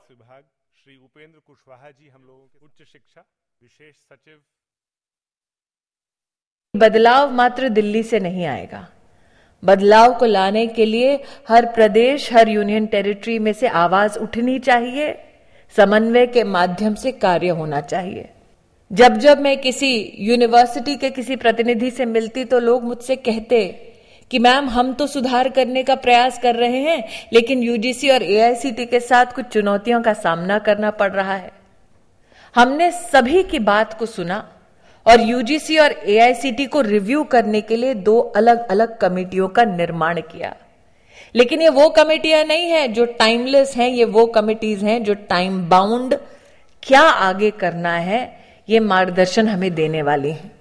स्वास्थ्य विभाग श्री उपेंद्र कुशवाहा जी हम लोगों के उच्च शिक्षा विशेष सचिव बदलाव मात्र दिल्ली से नहीं आएगा बदलाव को लाने के लिए हर प्रदेश हर यूनियन टेरिटरी में से आवाज उठनी चाहिए समन्वय के माध्यम से कार्य होना चाहिए जब जब मैं किसी यूनिवर्सिटी के किसी प्रतिनिधि से मिलती तो लोग मुझसे कहते कि मैम हम तो सुधार करने का प्रयास कर रहे हैं लेकिन यूजीसी और एआईसीटी के साथ कुछ चुनौतियों का सामना करना पड़ रहा है हमने सभी की बात को सुना और यूजीसी और एआईसीटी को रिव्यू करने के लिए दो अलग अलग कमेटियों का निर्माण किया लेकिन ये वो कमेटियां नहीं है जो टाइमलेस हैं ये वो कमेटीज हैं जो टाइम बाउंड क्या आगे करना है ये मार्गदर्शन हमें देने वाली हैं